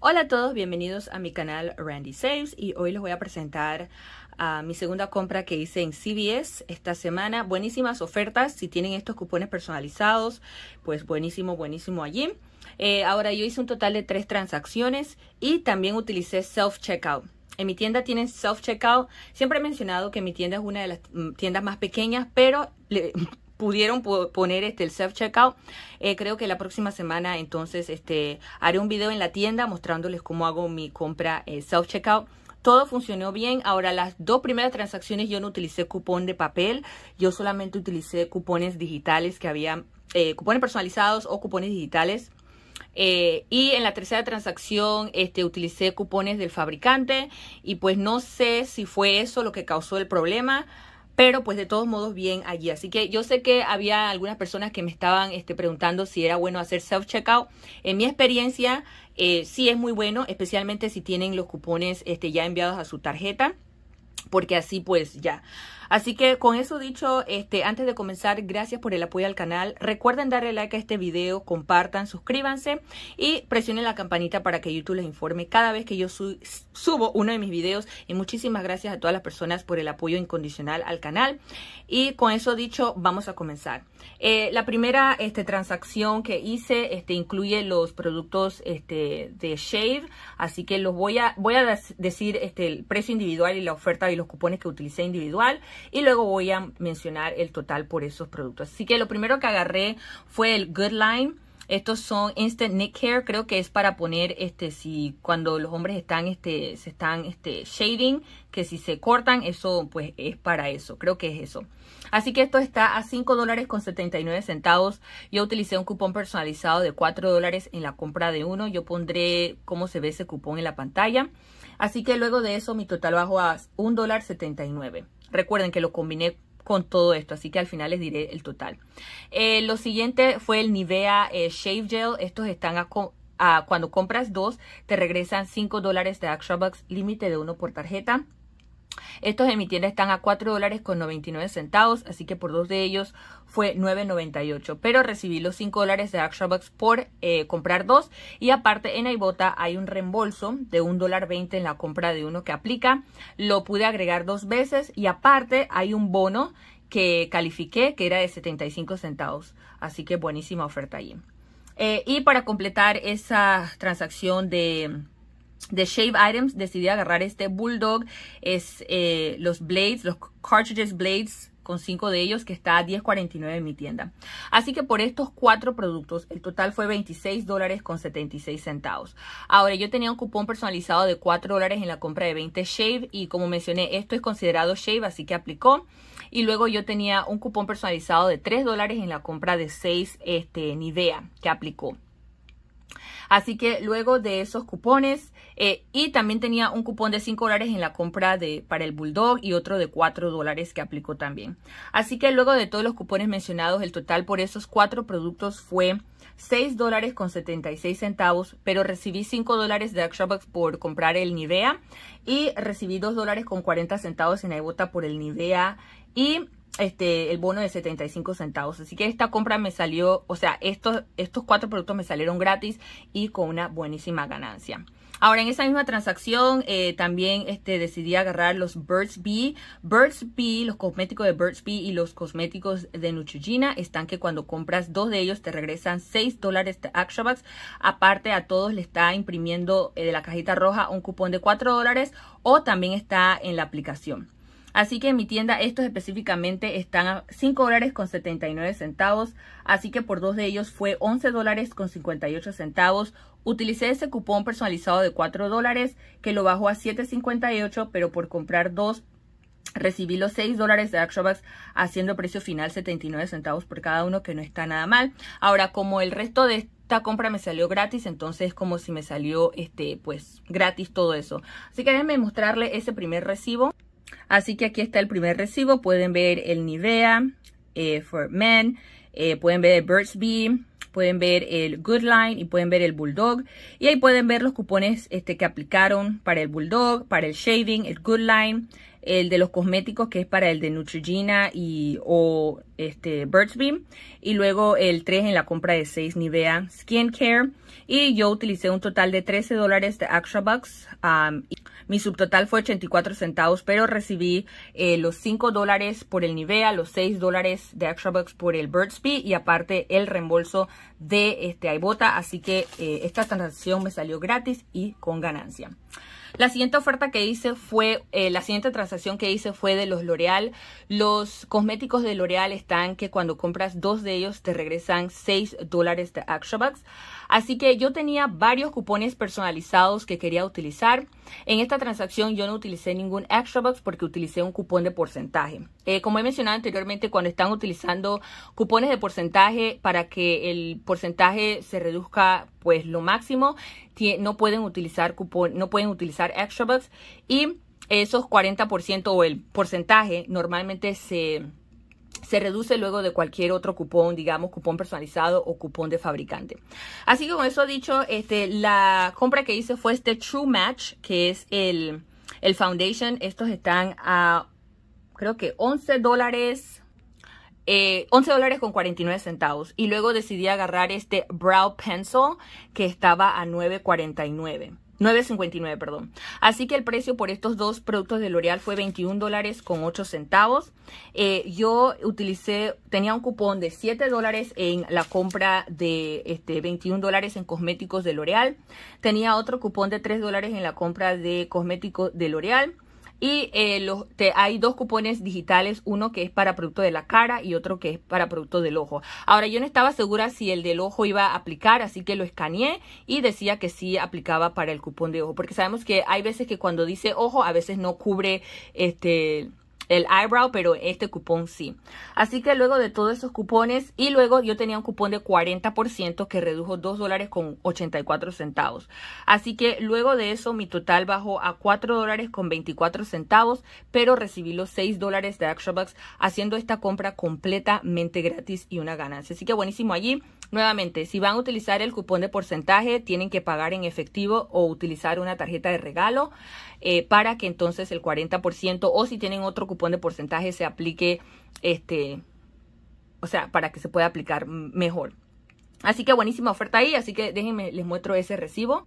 Hola a todos, bienvenidos a mi canal Randy Saves y hoy les voy a presentar a ah, mi segunda compra que hice en CVS esta semana. Buenísimas ofertas, si tienen estos cupones personalizados, pues buenísimo, buenísimo allí. Eh, ahora yo hice un total de tres transacciones y también utilicé self-checkout. En mi tienda tienen self-checkout. Siempre he mencionado que mi tienda es una de las mm, tiendas más pequeñas, pero pudieron poner este, el self-checkout. Eh, creo que la próxima semana entonces este, haré un video en la tienda mostrándoles cómo hago mi compra eh, self-checkout. Todo funcionó bien. Ahora, las dos primeras transacciones yo no utilicé cupón de papel. Yo solamente utilicé cupones digitales que habían eh, cupones personalizados o cupones digitales. y en la tercera transacción este, utilicé cupones del fabricante y pues no sé si fue eso lo que causó el problema pero pues de todos modos bien allí. Así que yo sé que había algunas personas que me estaban este, preguntando si era bueno hacer self-checkout. En mi experiencia, eh, sí es muy bueno, especialmente si tienen los cupones este, ya enviados a su tarjeta, porque así pues ya. Así que con eso dicho, este, antes de comenzar, gracias por el apoyo al canal. Recuerden darle like a este video, compartan, suscríbanse y presionen la campanita para que YouTube les informe cada vez que yo subo uno de mis videos. Y muchísimas gracias a todas las personas por el apoyo incondicional al canal. Y con eso dicho, vamos a comenzar. Eh, la primera este, transacción que hice este, incluye los productos este, de Shave, así que los voy a, voy a decir este, el precio individual y la oferta y los cupones que utilicé individual y luego voy a mencionar el total por esos productos. Así que lo primero que agarré fue el Good Line. Estos son Instant este Nick Care. creo que es para poner este si cuando los hombres están este se están este shading, que si se cortan, eso pues es para eso, creo que es eso. Así que esto está a $5.79. dólares con centavos. Yo utilicé un cupón personalizado de 4 dólares en la compra de uno. Yo pondré cómo se ve ese cupón en la pantalla. Así que luego de eso mi total bajo a $1.79. dólar Recuerden que lo combiné con todo esto, así que al final les diré el total. Eh, lo siguiente fue el Nivea eh, Shave Gel. Estos están a, cuando compras dos, te regresan 5 dólares de Extra Bucks, límite de uno por tarjeta. Estos de mi tienda están a 4 dólares con centavos, así que por dos de ellos fue 9.98. Pero recibí los 5 dólares de Extra por eh, comprar dos. Y aparte en iBota hay un reembolso de $1.20 en la compra de uno que aplica. Lo pude agregar dos veces y aparte hay un bono que califiqué que era de 75 centavos. Así que buenísima oferta allí. Eh, y para completar esa transacción de de Shave Items decidí agarrar este Bulldog. Es eh, los blades, los cartridges blades con cinco de ellos que está a 10.49 en mi tienda. Así que por estos cuatro productos el total fue $26.76. dólares con centavos. Ahora yo tenía un cupón personalizado de 4 dólares en la compra de 20 Shave y como mencioné esto es considerado Shave así que aplicó. Y luego yo tenía un cupón personalizado de 3 dólares en la compra de 6 este, Nivea que aplicó. Así que luego de esos cupones, eh, y también tenía un cupón de 5 dólares en la compra de, para el Bulldog y otro de 4 dólares que aplicó también. Así que luego de todos los cupones mencionados, el total por esos cuatro productos fue seis dólares con 76 centavos, pero recibí cinco dólares de Extra por comprar el Nivea y recibí dos dólares con 40 centavos en bota por el Nivea y este, el bono de 75 centavos. Así que esta compra me salió, o sea, estos, estos cuatro productos me salieron gratis y con una buenísima ganancia. Ahora, en esa misma transacción eh, también este, decidí agarrar los Birds Bee. Birds Bee, los cosméticos de Birds Bee y los cosméticos de Neutrogena están que cuando compras dos de ellos te regresan 6 dólares de Actionbox. Aparte, a todos le está imprimiendo eh, de la cajita roja un cupón de 4 dólares o también está en la aplicación. Así que en mi tienda estos específicamente están a $5.79. dólares con 79 centavos. Así que por dos de ellos fue 11 dólares con 58 centavos. Utilicé ese cupón personalizado de 4 dólares que lo bajó a 7.58 pero por comprar dos recibí los 6 dólares de Actionbacks haciendo precio final 79 centavos por cada uno que no está nada mal. Ahora como el resto de esta compra me salió gratis, entonces como si me salió este pues gratis todo eso. Así que déjenme mostrarle ese primer recibo. Así que aquí está el primer recibo. Pueden ver el Nivea eh, for Men. Eh, pueden ver el Burt's Bee. Pueden ver el Goodline y pueden ver el Bulldog. Y ahí pueden ver los cupones este, que aplicaron para el Bulldog, para el Shaving, el Goodline, el de los cosméticos que es para el de Neutrogena y o este Burt's y luego el 3 en la compra de 6 Nivea Skin Care. y yo utilicé un total de 13 dólares de Extra Bucks um, mi subtotal fue 84 centavos pero recibí eh, los 5 dólares por el Nivea los 6 dólares de Extra Bucks por el Burt's Bee y aparte el reembolso de este Ibota así que eh, esta transacción me salió gratis y con ganancia la siguiente oferta que hice fue, eh, la siguiente transacción que hice fue de los L'Oreal. Los cosméticos de L'Oreal están que cuando compras dos de ellos te regresan 6 dólares de bucks. Así que yo tenía varios cupones personalizados que quería utilizar. En esta transacción yo no utilicé ningún extra bucks porque utilicé un cupón de porcentaje. Eh, como he mencionado anteriormente, cuando están utilizando cupones de porcentaje para que el porcentaje se reduzca pues lo máximo. No pueden utilizar cupón, no pueden utilizar extra bucks y esos 40% o el porcentaje normalmente se, se reduce luego de cualquier otro cupón, digamos, cupón personalizado o cupón de fabricante. Así que con eso dicho, este, la compra que hice fue este True Match, que es el, el foundation. Estos están a, creo que 11 dólares 11 eh, dólares con 49 centavos. Y luego decidí agarrar este Brow Pencil que estaba a 9.49. 9.59, perdón. Así que el precio por estos dos productos de L'Oreal fue 21 dólares con 8 centavos. Eh, yo utilicé, tenía un cupón de 7 dólares en la compra de este, 21 dólares en cosméticos de L'Oreal. Tenía otro cupón de 3 dólares en la compra de cosméticos de L'Oreal. Y eh, te, hay dos cupones digitales, uno que es para producto de la cara y otro que es para producto del ojo. Ahora yo no estaba segura si el del ojo iba a aplicar, así que lo escaneé y decía que sí aplicaba para el cupón de ojo, porque sabemos que hay veces que cuando dice ojo a veces no cubre este el eyebrow, pero este cupón sí. Así que luego de todos esos cupones y luego yo tenía un cupón de 40% que redujo 2 dólares con 84 centavos. Así que luego de eso mi total bajó a 4 dólares con 24 centavos, pero recibí los 6 dólares de Extra haciendo esta compra completamente gratis y una ganancia. Así que buenísimo allí. Nuevamente, si van a utilizar el cupón de porcentaje, tienen que pagar en efectivo o utilizar una tarjeta de regalo. Eh, para que entonces el 40% o si tienen otro cupón de porcentaje se aplique, este, o sea, para que se pueda aplicar mejor. Así que buenísima oferta ahí, así que déjenme, les muestro ese recibo.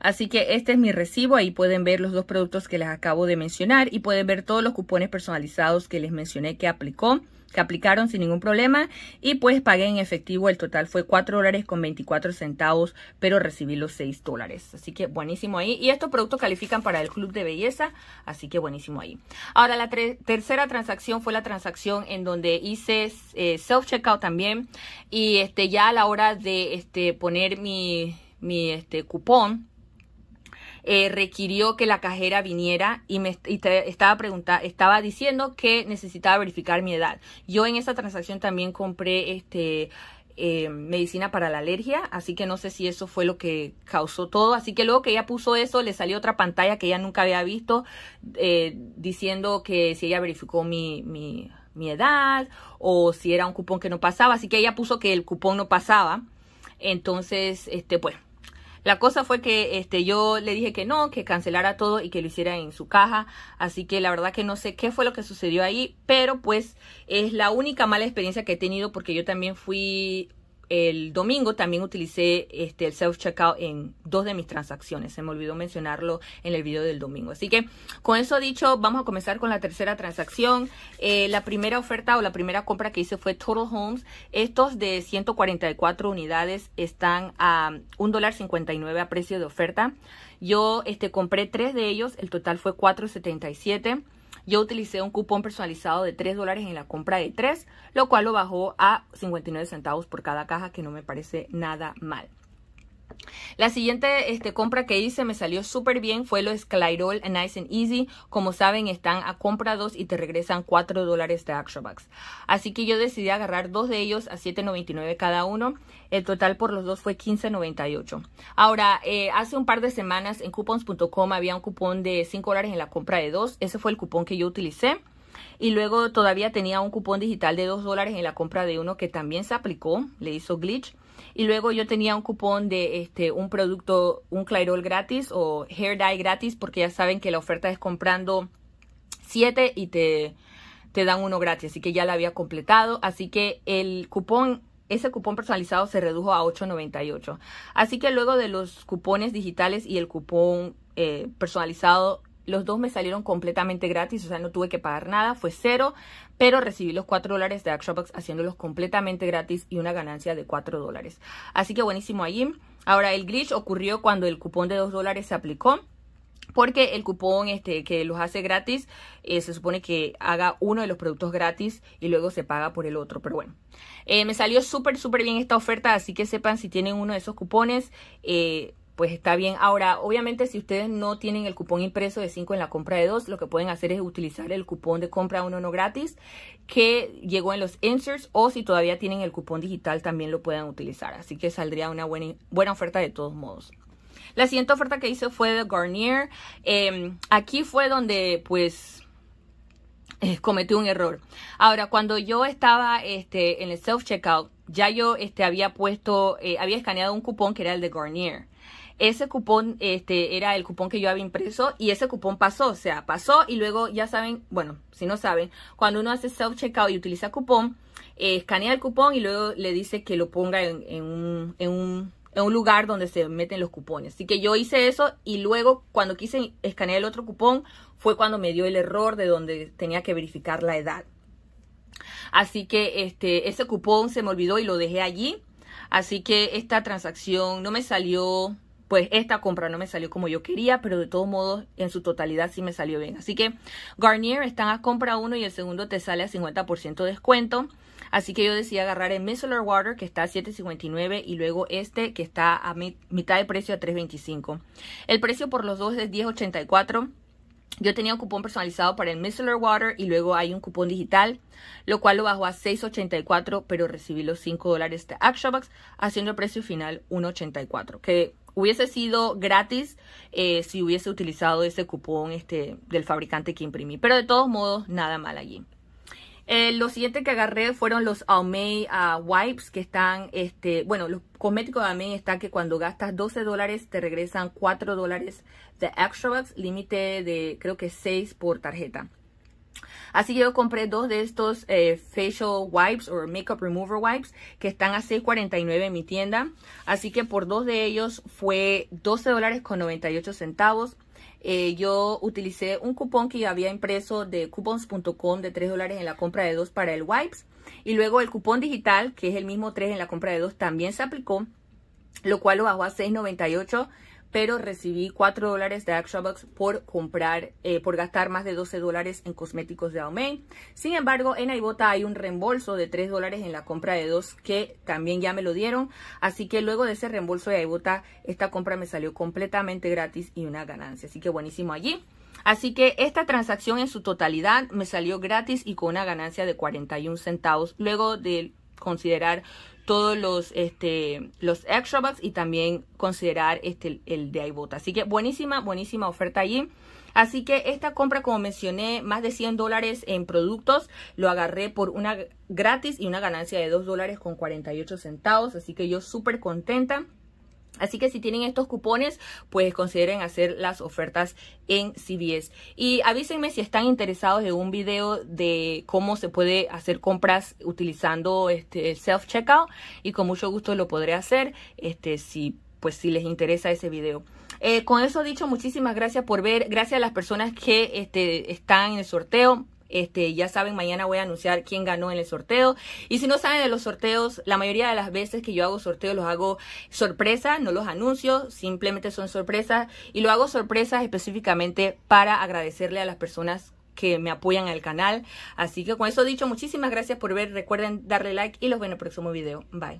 Así que este es mi recibo, ahí pueden ver los dos productos que les acabo de mencionar y pueden ver todos los cupones personalizados que les mencioné que aplicó que aplicaron sin ningún problema y pues pagué en efectivo. El total fue 4 dólares con 24 centavos, pero recibí los 6 dólares. Así que buenísimo ahí. Y estos productos califican para el club de belleza, así que buenísimo ahí. Ahora la tercera transacción fue la transacción en donde hice eh, self-checkout también y este ya a la hora de este, poner mi, mi este, cupón eh, requirió que la cajera viniera y me estaba, preguntando, estaba diciendo que necesitaba verificar mi edad. Yo en esa transacción también compré este... Eh, medicina para la alergia, así que no sé si eso fue lo que causó todo. Así que luego que ella puso eso, le salió otra pantalla que ella nunca había visto eh, diciendo que si ella verificó mi, mi, mi, edad o si era un cupón que no pasaba. Así que ella puso que el cupón no pasaba. Entonces, este, pues, la cosa fue que este, yo le dije que no, que cancelara todo y que lo hiciera en su caja. Así que la verdad que no sé qué fue lo que sucedió ahí, pero pues es la única mala experiencia que he tenido porque yo también fui el domingo también utilicé este, el self-checkout en dos de mis transacciones. Se me olvidó mencionarlo en el video del domingo. Así que con eso dicho, vamos a comenzar con la tercera transacción. Eh, la primera oferta o la primera compra que hice fue Total Homes. Estos de 144 unidades están a $1.59 um, a precio de oferta. Yo este, compré tres de ellos. El total fue 4.77 yo utilicé un cupón personalizado de 3 dólares en la compra de 3, lo cual lo bajó a 59 centavos por cada caja, que no me parece nada mal. La siguiente este, compra que hice me salió súper bien, fue los Clairol Nice and Easy. Como saben, están a compra 2 y te regresan 4 dólares de Bucks Así que yo decidí agarrar dos de ellos a $7.99 cada uno. El total por los dos fue $15.98. Ahora, eh, hace un par de semanas en coupons.com había un cupón de 5 dólares en la compra de dos. Ese fue el cupón que yo utilicé. Y luego todavía tenía un cupón digital de 2 dólares en la compra de uno que también se aplicó, le hizo glitch. Y luego yo tenía un cupón de este, un producto, un Clairol gratis o Hair Dye gratis, porque ya saben que la oferta es comprando 7 y te, te dan uno gratis. Así que ya la había completado. Así que el cupón ese cupón personalizado se redujo a 8.98. Así que luego de los cupones digitales y el cupón eh, personalizado los dos me salieron completamente gratis, o sea, no tuve que pagar nada, fue cero, pero recibí los 4 dólares de ActionBox haciéndolos completamente gratis y una ganancia de 4 dólares. Así que buenísimo allí. Ahora, el glitch ocurrió cuando el cupón de 2 dólares se aplicó porque el cupón este que los hace gratis eh, se supone que haga uno de los productos gratis y luego se paga por el otro pero bueno eh, me salió súper súper bien esta oferta así que sepan si tienen uno de esos cupones eh, pues está bien. Ahora, obviamente, si ustedes no tienen el cupón impreso de 5 en la compra de 2, lo que pueden hacer es utilizar el cupón de compra 1 no gratis que llegó en los inserts o si todavía tienen el cupón digital también lo pueden utilizar. Así que saldría una buena, buena oferta de todos modos. La siguiente oferta que hice fue de Garnier. Em, aquí fue donde pues eh, cometí un error. Ahora, cuando yo estaba este, en el self-checkout, ya yo este, había puesto, eh, había escaneado un cupón que era el de Garnier ese cupón este, era el cupón que yo había impreso y ese cupón pasó, o sea, pasó y luego ya saben, bueno, si no saben, cuando uno hace self-checkout y utiliza cupón, eh, escanea el cupón y luego le dice que lo ponga en, un, en un lugar donde se meten los cupones. Así que yo hice eso y luego cuando quise escanear el otro cupón fue cuando me dio el error de donde tenía que verificar la edad. Así que este, ese cupón se me olvidó y lo dejé allí. Así que esta transacción no me salió pues esta compra no me salió como yo quería, pero de todos modos en su totalidad sí me salió bien. Así que Garnier están a compra uno y el segundo te sale a 50% de descuento. Así que yo decidí agarrar el Micellar Water que está a 7.59 y luego este que está a mitad de precio a 3.25. El precio por los dos es 10.84. Yo tenía un cupón personalizado para el Micellar Water y luego hay un cupón digital, lo cual lo bajó a 6.84, pero recibí los 5 dólares de ActionBox, haciendo el precio final 1.84, que Hubiese sido gratis eh, si hubiese utilizado ese cupón este, del fabricante que imprimí. Pero de todos modos, nada mal allí. Eh, lo siguiente que agarré fueron los Aumei ah, Wipes que están, este, bueno, los cosméticos de Aumei está que cuando gastas 12 dólares te regresan 4 dólares de Extra Bucks, límite de creo que 6 por tarjeta. Así que yo compré dos de estos eh, facial wipes o makeup remover wipes que están a 6.49 en mi tienda. Así que por dos de ellos fue $12.98. dólares con centavos. Eh, yo utilicé un cupón que había impreso de coupons.com de 3 dólares en la compra de dos para el wipes. Y luego el cupón digital, que es el mismo 3 en la compra de dos, también se aplicó, lo cual lo bajó a 6.98 pero recibí 4 dólares de actionbox por comprar, eh, por gastar más de 12 dólares en cosméticos de Aomei. Sin embargo, en Aibota hay un reembolso de 3 dólares en la compra de dos que también ya me lo dieron. Así que luego de ese reembolso de Aibota, esta compra me salió completamente gratis y una ganancia. Así que buenísimo allí. Así que esta transacción en su totalidad me salió gratis y con una ganancia de 41 centavos luego del considerar todos los, este, los extra bucks y también considerar este, el de iBot Así que buenísima, buenísima oferta allí. Así que esta compra, como mencioné, más de 100 dólares en productos, lo agarré por una gratis y una ganancia de 2 dólares con 48 centavos. Así que yo súper contenta. Así que si tienen estos cupones, pues consideren hacer las ofertas en CVS. Y avísenme si están interesados en un video de cómo se puede hacer compras utilizando este self-checkout. Y con mucho gusto lo podré hacer este, si, pues, si les interesa ese video. Eh, con eso dicho, muchísimas gracias por ver. Gracias a las personas que este, están en el sorteo. Este, ya saben, mañana voy a anunciar quién ganó en el sorteo. Y si no saben de los sorteos, la mayoría de las veces que yo hago sorteos los hago sorpresa, no los anuncio, simplemente son sorpresas. Y lo hago sorpresas específicamente para agradecerle a las personas que me apoyan al canal. Así que con eso dicho, muchísimas gracias por ver. Recuerden darle like y los veo en el próximo video. Bye.